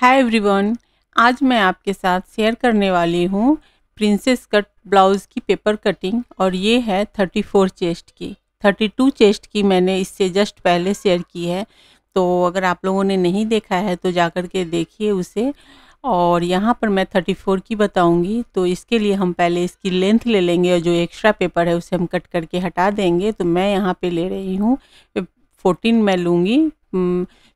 hi everyone आज मैं आपके साथ शेयर करने वाली हूँ प्रिंसेस कट ब्लाउज़ की पेपर कटिंग और ये है 34 चेस्ट की 32 चेस्ट की मैंने इससे जस्ट पहले शेयर की है तो अगर आप लोगों ने नहीं देखा है तो जा कर के देखिए उसे और यहाँ पर मैं 34 की बताऊँगी तो इसके लिए हम पहले इसकी लेंथ ले लेंगे और जो एक्स्ट्रा पेपर है उसे हम कट करके हटा देंगे तो मैं यहाँ पर ले रही हूँ फोर्टीन मैं लूँगी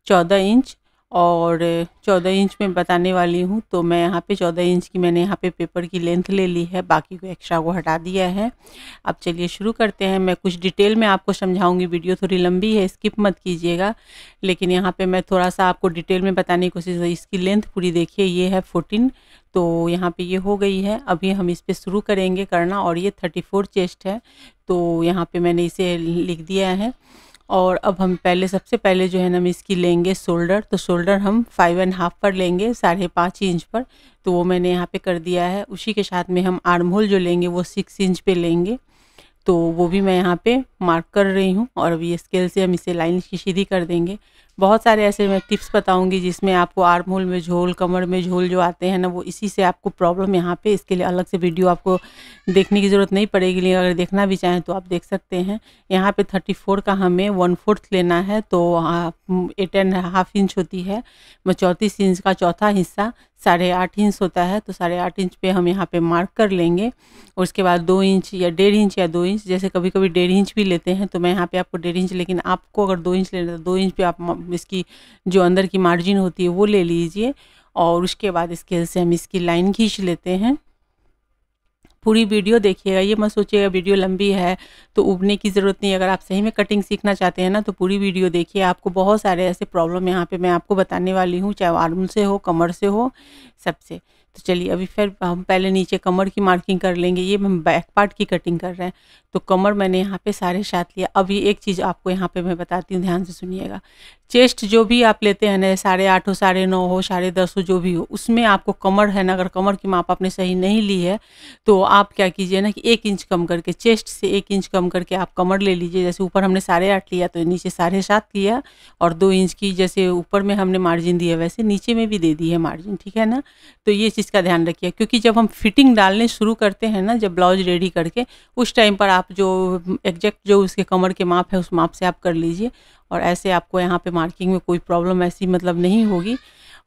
चौदह इंच और चौदह इंच में बताने वाली हूँ तो मैं यहाँ पे चौदह इंच की मैंने यहाँ पे पेपर की लेंथ ले ली है बाकी को एक्स्ट्रा को हटा दिया है अब चलिए शुरू करते हैं मैं कुछ डिटेल में आपको समझाऊंगी वीडियो थोड़ी लंबी है स्किप मत कीजिएगा लेकिन यहाँ पे मैं थोड़ा सा आपको डिटेल में बताने की कोशिश इसकी लेंथ पूरी देखिए ये है फोर्टीन तो यहाँ पर ये हो गई है अभी हम इस पर शुरू करेंगे करना और ये थर्टी फोर चेस्ट है तो यहाँ पर मैंने इसे लिख दिया है और अब हम पहले सबसे पहले जो है ना हम इसकी लेंगे शोल्डर तो शोल्डर हम फाइव एंड हाफ पर लेंगे साढ़े पाँच इंच पर तो वो मैंने यहाँ पे कर दिया है उसी के साथ में हम आर्म होल जो लेंगे वो सिक्स इंच पे लेंगे तो वो भी मैं यहाँ पे मार्क कर रही हूँ और अब ये स्केल से हम इसे लाइन की सीधी कर देंगे बहुत सारे ऐसे मैं टिप्स बताऊंगी जिसमें आपको आर्म होल में झोल कमर में झोल जो आते हैं ना वो इसी से आपको प्रॉब्लम यहाँ पे इसके लिए अलग से वीडियो आपको देखने की ज़रूरत नहीं पड़ेगी लेकिन अगर देखना भी चाहें तो आप देख सकते हैं यहाँ पे थर्टी फोर का हमें वन फोर्थ लेना है तो एट एंड हाफ इंच होती है मैं चौंतीस इंच का चौथा हिस्सा साढ़े आठ इंच होता है तो साढ़े आठ इंच पे हम यहाँ पे मार्क कर लेंगे और उसके बाद दो इंच या डेढ़ इंच या दो इंच जैसे कभी कभी डेढ़ इंच भी लेते हैं तो मैं यहाँ पे आपको डेढ़ इंच लेकिन आपको अगर दो इंच लेना है तो दो इंच पे आप इसकी जो अंदर की मार्जिन होती है वो ले लीजिए और उसके बाद इसके से हम इसकी लाइन खींच लेते हैं पूरी वीडियो देखिएगा ये मत सोचिएगा वीडियो लंबी है तो उबने की ज़रूरत नहीं अगर आप सही में कटिंग सीखना चाहते हैं ना तो पूरी वीडियो देखिए आपको बहुत सारे ऐसे प्रॉब्लम यहाँ पे मैं आपको बताने वाली हूँ चाहे आर्म से हो कमर से हो सबसे तो चलिए अभी फिर हम पहले नीचे कमर की मार्किंग कर लेंगे ये हम बैक पार्ट की कटिंग कर रहे हैं तो कमर मैंने यहाँ पे सारे साथ लिया अभी एक चीज़ आपको यहाँ पे मैं बताती हूँ ध्यान से सुनिएगा चेस्ट जो भी आप लेते हैं ना साढ़े आठ हो साढ़े नौ हो साढ़े दस हो जो भी हो उसमें आपको कमर है ना अगर कमर की माप आपने सही नहीं ली है तो आप क्या कीजिए ना कि एक इंच कम करके चेस्ट से एक इंच कम करके आप कमर ले लीजिए जैसे ऊपर हमने साढ़े आठ लिया तो नीचे साढ़े सात लिया और दो इंच की जैसे ऊपर में हमने मार्जिन दिया वैसे नीचे में भी दे दी है मार्जिन ठीक है ना तो ये चीज़ का ध्यान रखिए क्योंकि जब हम फिटिंग डालने शुरू करते हैं ना जब ब्लाउज रेडी करके उस टाइम पर आप जो एग्जैक्ट जो उसके कमर के माप है उस माप से आप कर लीजिए और ऐसे आपको यहाँ पे मार्किंग में कोई प्रॉब्लम ऐसी मतलब नहीं होगी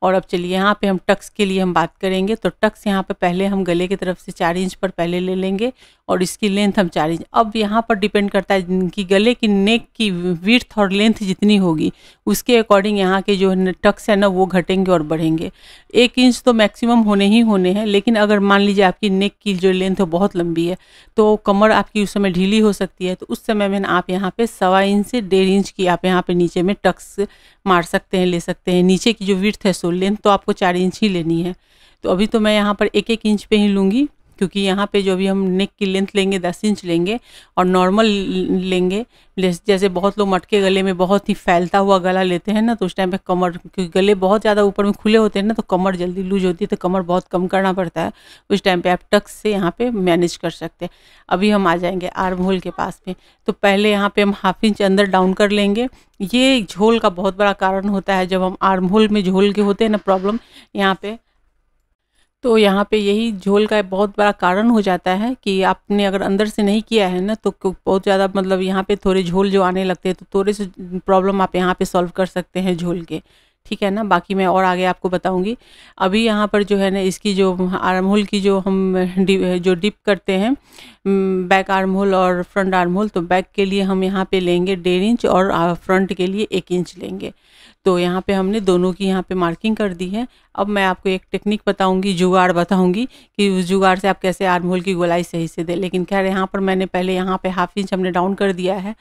और अब चलिए यहाँ पे हम टक्स के लिए हम बात करेंगे तो टक्स यहाँ पे पहले हम गले की तरफ से चार इंच पर पहले ले लेंगे और इसकी लेंथ हम चार इंच अब यहाँ पर डिपेंड करता है जिनकी गले की नेक की विर्थ और लेंथ जितनी होगी उसके अकॉर्डिंग यहाँ के जो टक्स है ना वो घटेंगे और बढ़ेंगे एक इंच तो मैक्सिमम होने ही होने हैं लेकिन अगर मान लीजिए आपकी नेक की जो लेंथ बहुत लंबी है तो कमर आपकी उस समय ढीली हो सकती है तो उस समय में आप यहाँ पर सवा इंच से डेढ़ इंच की आप यहाँ पर नीचे में टक्स मार सकते हैं ले सकते हैं नीचे की जो विर्थ है सो लेंथ तो आपको चार इंच ही लेनी है तो अभी तो मैं यहाँ पर एक एक इंच पे ही लूँगी क्योंकि यहाँ पे जो भी हम नेक की लेंथ लेंगे दस इंच लेंगे और नॉर्मल लेंगे जैसे बहुत लोग मटके गले में बहुत ही फैलता हुआ गला लेते हैं ना तो उस टाइम पे कमर क्योंकि गले बहुत ज़्यादा ऊपर में खुले होते हैं ना तो कमर जल्दी लूज होती है तो कमर बहुत कम करना पड़ता है उस टाइम पर आप टक्स से यहाँ पर मैनेज कर सकते हैं अभी हम आ जाएंगे आर्म होल के पास में तो पहले यहाँ पर हम हाफ इंच अंदर डाउन कर लेंगे ये झोल का बहुत बड़ा कारण होता है जब हम आर्म होल में झोल के होते हैं ना प्रॉब्लम यहाँ पर तो यहाँ पे यही झोल का बहुत बड़ा कारण हो जाता है कि आपने अगर अंदर से नहीं किया है ना तो बहुत ज़्यादा मतलब यहाँ पे थोड़े झोल जो आने लगते हैं तो थोड़े से प्रॉब्लम आप यहाँ पे सॉल्व कर सकते हैं झोल के ठीक है ना बाकी मैं और आगे आपको बताऊंगी अभी यहाँ पर जो है ना इसकी जो आर्म होल की जो हम डिप जो डिप करते हैं बैक आर्म होल और फ्रंट आर्म होल तो बैक के लिए हम यहाँ पे लेंगे डेढ़ इंच और फ्रंट के लिए एक इंच लेंगे तो यहाँ पे हमने दोनों की यहाँ पे मार्किंग कर दी है अब मैं आपको एक टेक्निक बताऊंगी जुगाड़ बताऊंगी कि उस जुगाड़ से आप कैसे आर्म होल की गोलाई सही से दे लेकिन खैर यहाँ पर मैंने पहले यहाँ पे हाफ इंच हमने डाउन कर दिया है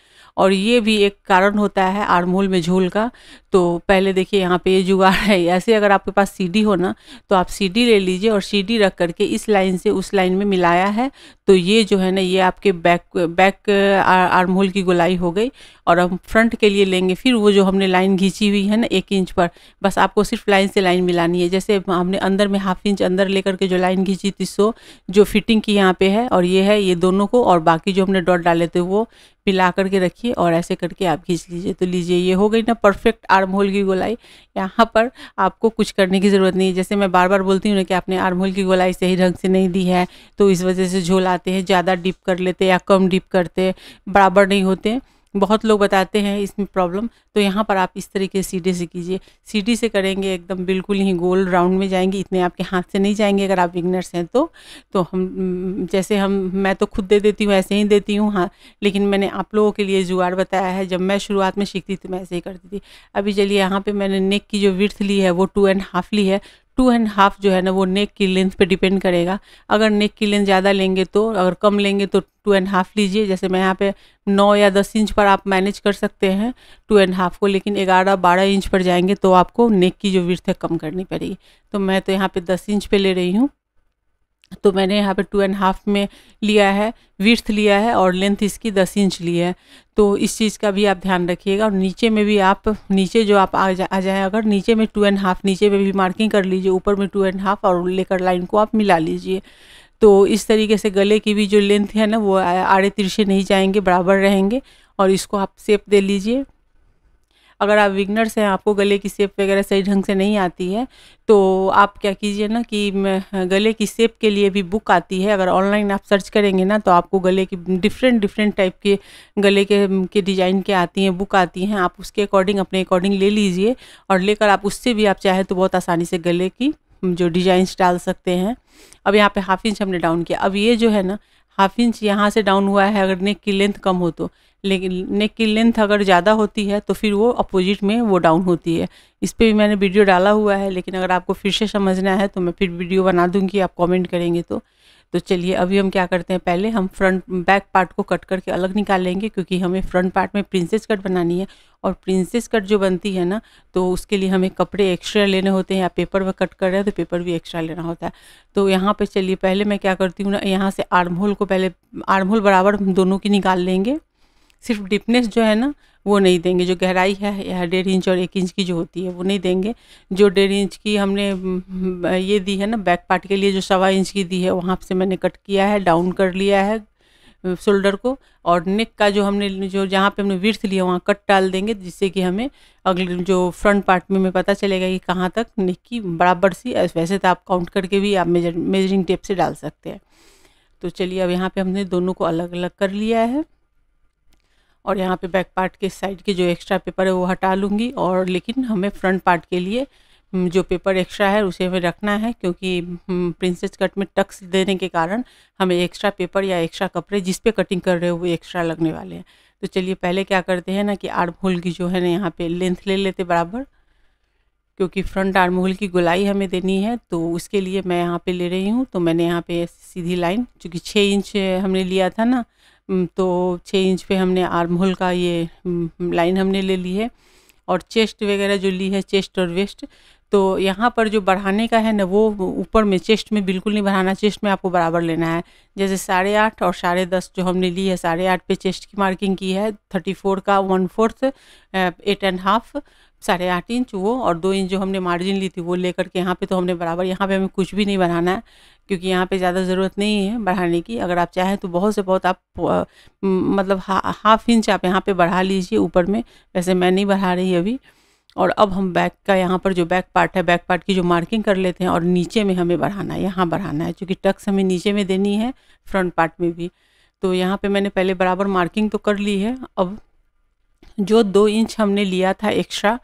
और ये भी एक कारण होता है आर्म होल में झोल का तो पहले देखिए यहाँ पे ये जुगाड़ है ऐसे अगर आपके पास सी हो ना तो आप सी ले लीजिए और डी रख करके इस लाइन से उस लाइन में मिलाया है तो ये जो है ना ये आपके बैक बैक आर्म होल की गोलाई हो गई और हम फ्रंट के लिए लेंगे फिर वो जो हमने लाइन घींची हुई है है ना एक इंच पर बस आपको सिर्फ लाइन से लाइन मिलानी है जैसे हमने अंदर में हाफ इंच अंदर लेकर के जो लाइन खींची थी सो जो फिटिंग की यहाँ पे है और ये है ये दोनों को और बाकी जो हमने डॉट डाले थे वो मिला करके रखिए और ऐसे करके आप खींच लीजिए तो लीजिए ये हो गई ना परफेक्ट आर्म होल की गोलाई यहाँ पर आपको कुछ करने की ज़रूरत नहीं है जैसे मैं बार बार बोलती हूँ ना कि आपने आर्म होल की गोलाई सही ढंग से नहीं दी है तो इस वजह से झोल आते हैं ज़्यादा डिप कर लेते या कम डिप करते बराबर नहीं होते बहुत लोग बताते हैं इसमें प्रॉब्लम तो यहाँ पर आप इस तरीके से सीढ़ी से कीजिए सीढ़ी से करेंगे एकदम बिल्कुल ही गोल राउंड में जाएंगे इतने आपके हाथ से नहीं जाएंगे अगर आप विगनर्स हैं तो तो हम जैसे हम मैं तो खुद दे देती हूँ ऐसे ही देती हूँ हाँ लेकिन मैंने आप लोगों के लिए जुआर बताया है जब मैं शुरुआत में सीखती थी तो मैं ऐसे ही करती थी अभी चलिए यहाँ पर मैंने नेक की जो विर्थ ली है वो टू एंड हाफ ली है टू एंड हाफ जो है ना वो नेक की लेंथ पे डिपेंड करेगा अगर नेक की लेंथ ज़्यादा लेंगे तो अगर कम लेंगे तो टू एंड हाफ लीजिए जैसे मैं यहाँ पे नौ या दस इंच पर आप मैनेज कर सकते हैं टू एंड हाफ को लेकिन ग्यारह बारह इंच पर जाएंगे तो आपको नेक की जो विर्थ है कम करनी पड़ेगी तो मैं तो यहाँ पे दस इंच पे ले रही हूँ तो मैंने यहाँ पे टू एंड हाफ में लिया है विर्थ लिया है और लेंथ इसकी दस इंच ली है तो इस चीज़ का भी आप ध्यान रखिएगा और नीचे में भी आप नीचे जो आप आ, जा, आ जाए अगर नीचे में टू एंड हाफ नीचे में भी मार्किंग कर लीजिए ऊपर में टू एंड हाफ और लेकर लाइन को आप मिला लीजिए तो इस तरीके से गले की भी जो लेंथ है ना वो आड़े तिरछे नहीं जाएंगे बराबर रहेंगे और इसको आप सेप दे लीजिए अगर आप विगनर्स हैं आपको गले की सेप वगैरह सही ढंग से नहीं आती है तो आप क्या कीजिए ना कि गले की सेप के लिए भी बुक आती है अगर ऑनलाइन आप सर्च करेंगे ना तो आपको गले की डिफरेंट डिफरेंट टाइप के गले के के डिज़ाइन के आती हैं बुक आती हैं आप उसके अकॉर्डिंग अपने अकॉर्डिंग ले लीजिए और लेकर आप उससे भी आप चाहें तो बहुत आसानी से गले की जो डिजाइंस डाल सकते हैं अब यहाँ पे हाफ इंच हमने डाउन किया अब ये जो है ना हाफ इंच यहाँ से डाउन हुआ है अगर नेक की लेंथ कम हो तो लेकिन नेक की लेंथ अगर ज़्यादा होती है तो फिर वो अपोजिट में वो डाउन होती है इस पर भी मैंने वीडियो डाला हुआ है लेकिन अगर आपको फिर से समझना है तो मैं फिर वीडियो बना दूँगी आप कॉमेंट करेंगे तो तो चलिए अभी हम क्या करते हैं पहले हम फ्रंट बैक पार्ट को कट करके अलग निकाल लेंगे क्योंकि हमें फ्रंट पार्ट में प्रिंसेस कट बनानी है और प्रिंसेस कट जो बनती है ना तो उसके लिए हमें कपड़े एक्स्ट्रा लेने होते हैं या पेपर में कट कर रहे हैं तो पेपर भी एक्स्ट्रा लेना होता है तो यहाँ पे चलिए पहले मैं क्या करती हूँ ना यहाँ से आर्म होल को पहले आर्म होल बराबर हम दोनों की निकाल लेंगे सिर्फ डिपनेस जो है ना वो नहीं देंगे जो गहराई है या डेढ़ इंच और एक इंच की जो होती है वो नहीं देंगे जो डेढ़ इंच की हमने ये दी है ना बैक पार्ट के लिए जो सवा इंच की दी है वहाँ से मैंने कट किया है डाउन कर लिया है शोल्डर को और नेक का जो हमने जो जहाँ पे हमने विर्थ लिया वहाँ कट डाल देंगे जिससे कि हमें अगले जो फ्रंट पार्ट में हमें पता चलेगा कि कहाँ तक नेक की बराबर सी वैसे तो आप काउंट करके भी आप मेजर मेजरिंग टेप से डाल सकते हैं तो चलिए अब यहाँ पे हमने दोनों को अलग अलग कर लिया है और यहाँ पे बैक पार्ट के साइड के जो एक्स्ट्रा पेपर है वो हटा लूँगी और लेकिन हमें फ्रंट पार्ट के लिए हम्म, जो पेपर एक्स्ट्रा है उसे हमें रखना है क्योंकि प्रिंसेस हम्म, कट में टक्स देने के कारण हमें एक्स्ट्रा पेपर या एक्स्ट्रा कपड़े जिस पे कटिंग कर रहे हो वो एक्स्ट्रा लगने वाले हैं तो चलिए पहले क्या करते हैं ना कि आर्म होल की जो है ना यहाँ पे लेंथ ले लेते बराबर क्योंकि फ्रंट आर्म होल की गुलाई हमें देनी है तो उसके लिए मैं यहाँ पर ले रही हूँ तो मैंने यहाँ पर सीधी लाइन चूँकि छः इंच हमने लिया था ना तो छः इंच पे हमने आर्म होल का ये लाइन हमने ले ली है और चेस्ट वगैरह जो ली है चेस्ट और वेस्ट तो यहाँ पर जो बढ़ाने का है ना वो ऊपर में चेस्ट में बिल्कुल नहीं बढ़ाना चेस्ट में आपको बराबर लेना है जैसे साढ़े आठ और साढ़े दस जो हमने ली है साढ़े आठ पे चेस्ट की मार्किंग की है थर्टी फोर का one fourth eight and half साढ़े आठ इंच वो और दो इंच जो हमने मार्जिन ली थी वो लेकर के यहाँ पे तो हमने बराबर यहाँ पे हमें कुछ भी नहीं बढ़ाना है क्योंकि यहाँ पे ज़्यादा ज़रूरत नहीं है बढ़ाने की अगर आप चाहें तो बहुत से बहुत आप मतलब हा, हाफ इंच आप यहाँ पे बढ़ा लीजिए ऊपर में वैसे मैं नहीं बढ़ा रही अभी और अब हम बैक का यहाँ पर जो बैक पार्ट है बैक पार्ट की जो मार्किंग कर लेते हैं और नीचे में हमें बढ़ाना है यहाँ बढ़ाना है चूँकि टक्स हमें नीचे में देनी है फ्रंट पार्ट में भी तो यहाँ पर मैंने पहले बराबर मार्किंग तो कर ली है अब जो दो इंच हमने लिया था एक्स्ट्रा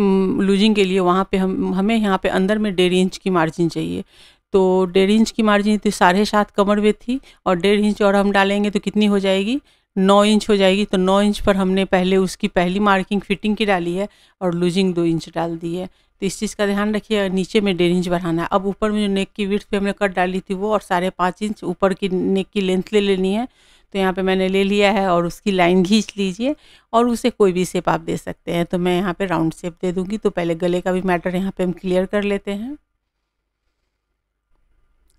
लूजिंग के लिए वहाँ पे हम हमें यहाँ पे अंदर में डेढ़ इंच की मार्जिन चाहिए तो डेढ़ इंच की मार्जिन तो साढ़े सात कमर में थी और डेढ़ इंच और हम डालेंगे तो कितनी हो जाएगी नौ इंच हो जाएगी तो नौ इंच पर हमने पहले उसकी पहली मार्किंग फिटिंग की डाली है और लूजिंग दो इंच डाल दी है तो इस चीज़ का ध्यान रखिए नीचे में डेढ़ इंच बढ़ाना है अब ऊपर में जो नेक की विर्थ पे हमने कट डाली थी वो और साढ़े पाँच इंच ऊपर की नेक की लेंथ ले लेनी है तो यहाँ पे मैंने ले लिया है और उसकी लाइन खींच लीजिए और उसे कोई भी शेप आप दे सकते हैं तो मैं यहाँ पे राउंड शेप दे दूँगी तो पहले गले का भी मैटर यहाँ पे हम क्लियर कर लेते हैं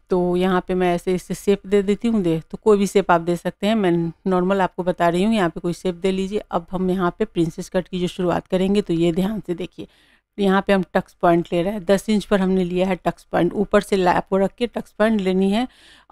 तो यहाँ पे मैं ऐसे इसे शेप दे देती हूँ दे तो कोई भी शेप आप दे सकते हैं मैं नॉर्मल आपको बता रही हूँ यहाँ पर कोई शेप दे लीजिए अब हम यहाँ पर प्रिंसेस कट की जो शुरुआत करेंगे तो ये ध्यान से देखिए तो यहाँ पे हम टक्स पॉइंट ले रहे हैं दस इंच पर हमने लिया है टक्स पॉइंट ऊपर से आपको रख के टक्स पॉइंट लेनी है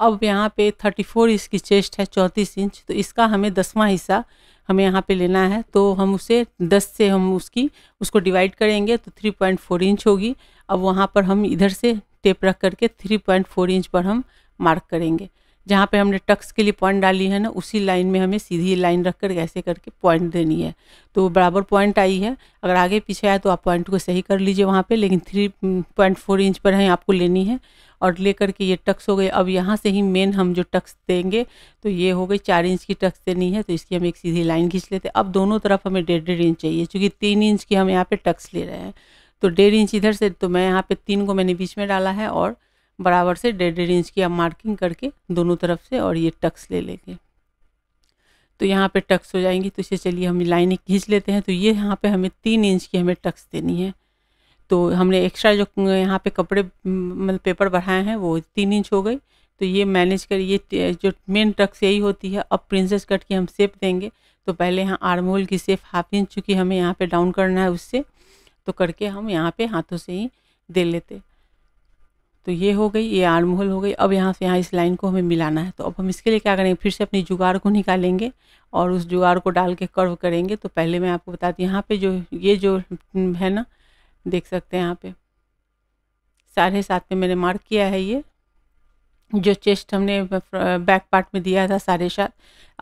अब यहाँ पे थर्टी फोर इसकी चेस्ट है चौंतीस इंच तो इसका हमें दसवां हिस्सा हमें यहाँ पे लेना है तो हम उसे दस से हम उसकी उसको डिवाइड करेंगे तो थ्री पॉइंट फोर इंच होगी अब वहाँ पर हम इधर से टेप रख करके थ्री पॉइंट फोर इंच पर हम मार्क करेंगे जहाँ पे हमने टक्स के लिए पॉइंट डाली है ना उसी लाइन में हमें सीधी लाइन रख कर ऐसे करके पॉइंट देनी है तो बराबर पॉइंट आई है अगर आगे पीछे आए तो आप पॉइंट को सही कर लीजिए वहाँ पे लेकिन थ्री पॉइंट फोर इंच पर है आपको लेनी है और ले के ये टक्स हो गए अब यहाँ से ही मेन हम जो टक्स देंगे तो ये हो गई चार इंच की टक्स देनी है तो इसकी हम एक सीधी लाइन खींच लेते हैं अब दोनों तरफ हमें डेढ़ डेढ़ इंच चाहिए चूँकि तीन इंच की हम यहाँ पर टक्स ले रहे हैं तो डेढ़ इंच इधर से तो मैं यहाँ पर तीन को मैंने बीच में डाला है और बराबर से डेढ़ डेढ़ इंच की आप मार्किंग करके दोनों तरफ से और ये टक्स ले लेंगे तो यहाँ पे टक्स हो जाएंगी तो इसे चलिए हम लाइनें खींच लेते हैं तो ये यहाँ पे हमें तीन इंच की हमें टक्स देनी है तो हमने एक्स्ट्रा जो यहाँ पे कपड़े मतलब पेपर बढ़ाए हैं वो तीन इंच हो गई तो ये मैनेज कर ये जो मेन टक्स यही होती है अब प्रिंसेस कट की हम सेप देंगे तो पहले यहाँ आर्म होल की सेप हाफ इंच चूँकि हमें यहाँ पर डाउन करना है उससे तो करके हम यहाँ पर हाथों से ही दे लेते तो ये हो गई ये आर्म होल हो गई अब यहाँ से यहाँ इस लाइन को हमें मिलाना है तो अब हम इसके लिए क्या करेंगे फिर से अपनी जुगाड़ को निकालेंगे और उस जुगाड़ को डाल के कर्व करेंगे तो पहले मैं आपको बताती हूँ यहाँ पे जो ये जो है ना देख सकते हैं यहाँ पे साढ़े सात पे मैंने मार्क किया है ये जो चेस्ट हमने बैक पार्ट में दिया था साढ़े सात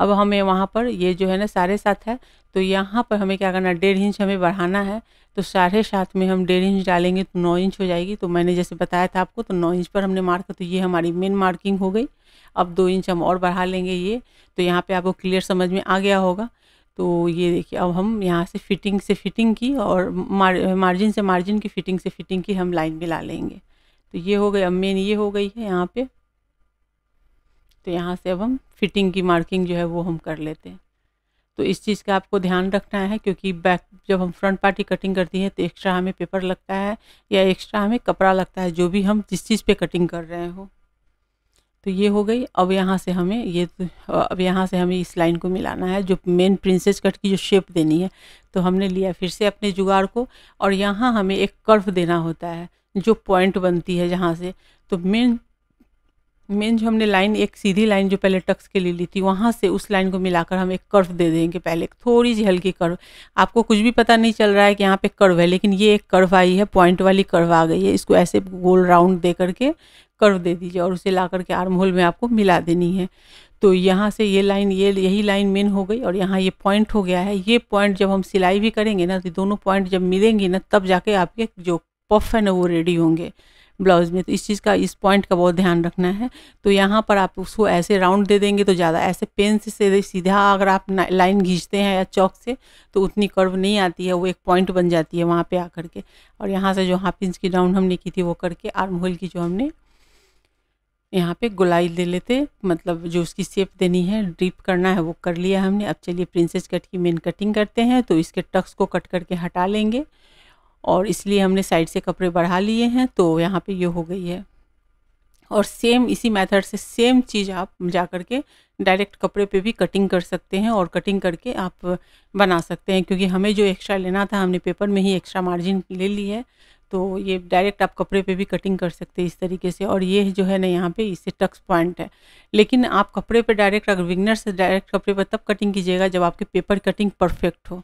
अब हमें वहाँ पर ये जो है ना साढ़े सात है तो यहाँ पर हमें क्या करना डेढ़ इंच हमें बढ़ाना है तो साढ़े सात में हम डेढ़ इंच डालेंगे तो नौ इंच हो जाएगी तो मैंने जैसे बताया था आपको तो नौ इंच पर हमने मार्क तो ये हमारी मेन मार्किंग हो गई अब दो इंच हम और बढ़ा लेंगे ये तो यहाँ पर आपको क्लियर समझ में आ गया होगा तो ये देखिए अब हम यहाँ से फिटिंग से फिटिंग की और मार, मार्जिन से मार्जिन की फिटिंग से फिटिंग की हम लाइन ला लेंगे तो ये हो गई अब मेन ये हो गई है यहाँ पर तो यहाँ से अब हम फिटिंग की मार्किंग जो है वो हम कर लेते हैं तो इस चीज़ का आपको ध्यान रखना है क्योंकि बैक जब हम फ्रंट पार्टी कटिंग करती हैं तो एक्स्ट्रा हमें पेपर लगता है या एक्स्ट्रा हमें कपड़ा लगता है जो भी हम जिस चीज़ पे कटिंग कर रहे हो तो ये हो गई अब यहाँ से हमें ये अब यहाँ से हमें इस लाइन को मिलाना है जो मेन प्रिंसेस कट की जो शेप देनी है तो हमने लिया फिर से अपने जुगाड़ को और यहाँ हमें एक कर्व देना होता है जो पॉइंट बनती है जहाँ से तो मेन मेन जो हमने लाइन एक सीधी लाइन जो पहले टक्स के लिए ली थी वहाँ से उस लाइन को मिलाकर हम एक कर्व दे देंगे पहले थोड़ी सी हल्की कर्व आपको कुछ भी पता नहीं चल रहा है कि यहाँ पे कर्व है लेकिन ये एक कर्व आई है पॉइंट वाली कर्व आ गई है इसको ऐसे गोल राउंड दे करके कर्व दे दीजिए और उसे ला करके आर्म होल में आपको मिला देनी है तो यहाँ से ये लाइन ये यही लाइन मेन हो गई और यहाँ ये पॉइंट हो गया है ये पॉइंट जब हम सिलाई भी करेंगे ना तो दोनों पॉइंट जब मिलेंगे ना तब जाके आपके जो पफ है ना वो रेडी होंगे ब्लाउज में तो इस चीज़ का इस पॉइंट का बहुत ध्यान रखना है तो यहाँ पर आप उसको ऐसे राउंड दे देंगे तो ज़्यादा ऐसे पेन से सीधा अगर आप लाइन घींचते हैं या चौक से तो उतनी कर्व नहीं आती है वो एक पॉइंट बन जाती है वहाँ पर आ के और यहाँ से जो हाफ इंच की राउंड हमने की थी वो करके आर्म होल की जो हमने यहाँ पे गुलाई ले लेते मतलब जो उसकी शेप देनी है ड्रिप करना है वो कर लिया हमने अब चलिए प्रिंसेस कट की मेन कटिंग करते हैं तो इसके टक्स को कट करके हटा लेंगे और इसलिए हमने साइड से कपड़े बढ़ा लिए हैं तो यहाँ पे ये हो गई है और सेम इसी मेथड से सेम चीज़ आप जा कर के डायरेक्ट कपड़े पे भी कटिंग कर सकते हैं और कटिंग करके आप बना सकते हैं क्योंकि हमें जो एक्स्ट्रा लेना था हमने पेपर में ही एक्स्ट्रा मार्जिन ले ली है तो ये डायरेक्ट आप कपड़े पे भी कटिंग कर सकते हैं इस तरीके से और ये जो है ना यहाँ पे इससे टक्स पॉइंट है लेकिन आप कपड़े पे डायरेक्ट अगर विगनर से डायरेक्ट कपड़े पर तब कटिंग कीजिएगा जब आपके पेपर कटिंग परफेक्ट हो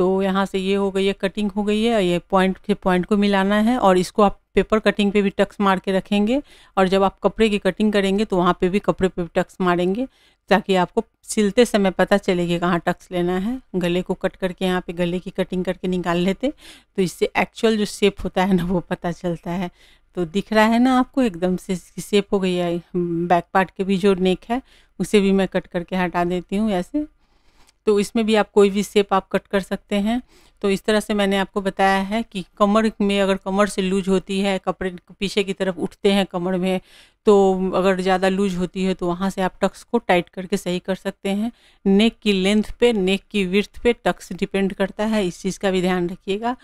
तो यहाँ से ये हो गई है कटिंग हो गई है ये पॉइंट से पॉइंट को मिलाना है और इसको आप पेपर कटिंग पे भी टक्स मार के रखेंगे और जब आप कपड़े की कटिंग करेंगे तो वहाँ पे भी कपड़े पे भी टक्स मारेंगे ताकि आपको सिलते समय पता चले कि कहाँ टक्स लेना है गले को कट करके यहाँ पे गले की कटिंग करके निकाल लेते तो इससे एक्चुअल जो शेप होता है ना वो पता चलता है तो दिख रहा है ना आपको एकदम से इसकी शेप हो गई है बैक हम्म, पार्ट के भी जो नेक है उसे भी मैं कट करके हटा देती हूँ ऐसे तो इसमें भी आप कोई भी सेप आप कट कर सकते हैं तो इस तरह से मैंने आपको बताया है कि कमर में अगर कमर से लूज होती है कपड़े पीछे की तरफ उठते हैं कमर में तो अगर ज़्यादा लूज होती है तो वहाँ से आप टक्स को टाइट करके सही कर सकते हैं नेक की लेंथ पे नेक की विर्थ पे टक्स डिपेंड करता है इस चीज़ का भी ध्यान रखिएगा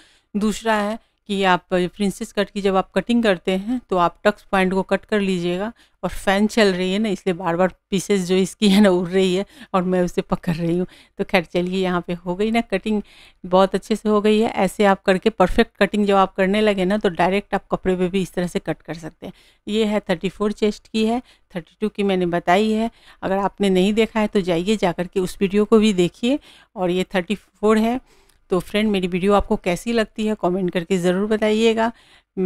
दूसरा है कि आप प्रिंसेस कट की जब आप कटिंग करते हैं तो आप टक्स पॉइंट को कट कर लीजिएगा और फैन चल रही है ना इसलिए बार बार पीसेस जो इसकी है ना उड़ रही है और मैं उसे पकड़ रही हूँ तो खैर चलिए यहाँ पे हो गई ना कटिंग बहुत अच्छे से हो गई है ऐसे आप करके परफेक्ट कटिंग जब आप करने लगे ना तो डायरेक्ट आप कपड़े पर भी इस तरह से कट कर सकते हैं ये है थर्टी फोर चेस्ट की है थर्टी टू की मैंने बताई है अगर आपने नहीं देखा है तो जाइए जा के उस वीडियो को भी देखिए और ये थर्टी फोर है तो फ्रेंड मेरी वीडियो आपको कैसी लगती है कमेंट करके ज़रूर बताइएगा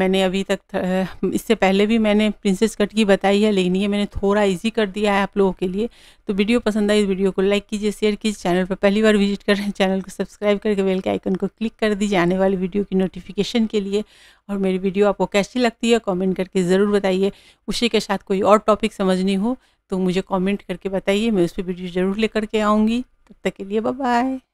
मैंने अभी तक इससे पहले भी मैंने प्रिंसेस कट की बताई है लेकिन ये मैंने थोड़ा इजी कर दिया है आप लोगों के लिए तो वीडियो पसंद आई इस वीडियो को लाइक कीजिए शेयर कीजिए चैनल पर पहली बार विजिट कर रहे हैं चैनल को सब्सक्राइब करके बेल के आइकन को क्लिक कर दीजिए आने वाली वीडियो की नोटिफिकेशन के लिए और मेरी वीडियो आपको कैसी लगती है कॉमेंट करके ज़रूर बताइए उसी के साथ कोई और टॉपिक समझनी हो तो मुझे कॉमेंट करके बताइए मैं उस पर वीडियो ज़रूर लेकर के आऊँगी तब तक के लिए बाय